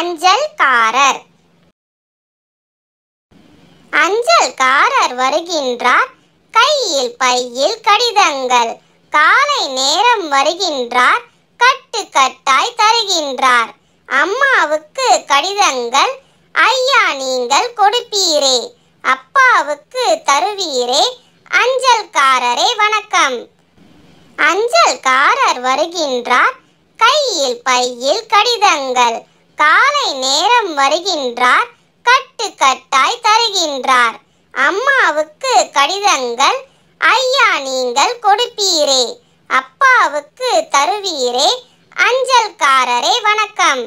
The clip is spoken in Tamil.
அஞ்சல்காரர் அஞ்சல்காரர் வருகின்றார் கையில் பையில் கடிதங்கள் காலை நேரம் வருகின்றார் கட்டு கட்டாய் தருகின்றார் அம்மாவுக்கு கடிதங்கள் ஐயா நீங்கள் கொடுப்பீரே அப்பாவுக்கு தருவீரே அஞ்சல்காரரே வணக்கம் அஞ்சல்காரர் வருகின்றார் கையில் பையில் கடிதங்கள் காலை நேரம் வருகின்றார் கட்டு கட்டாய் தருகின்றார் அம்மாவுக்கு கடிதங்கள் ஐயா நீங்கள் கொடுப்பீரே அப்பாவுக்கு தருவீரே அஞ்சல்காரரே வணக்கம்